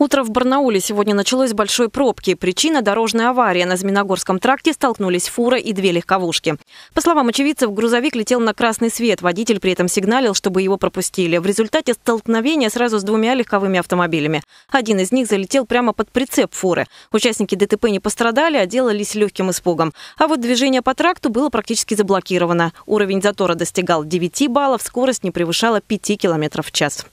Утро в Барнауле сегодня началось с большой пробки. Причина – дорожная авария. На Зминогорском тракте столкнулись фура и две легковушки. По словам очевидцев, грузовик летел на красный свет. Водитель при этом сигналил, чтобы его пропустили. В результате столкновения сразу с двумя легковыми автомобилями. Один из них залетел прямо под прицеп фуры. Участники ДТП не пострадали, а делались легким испугом. А вот движение по тракту было практически заблокировано. Уровень затора достигал 9 баллов, скорость не превышала 5 км в час.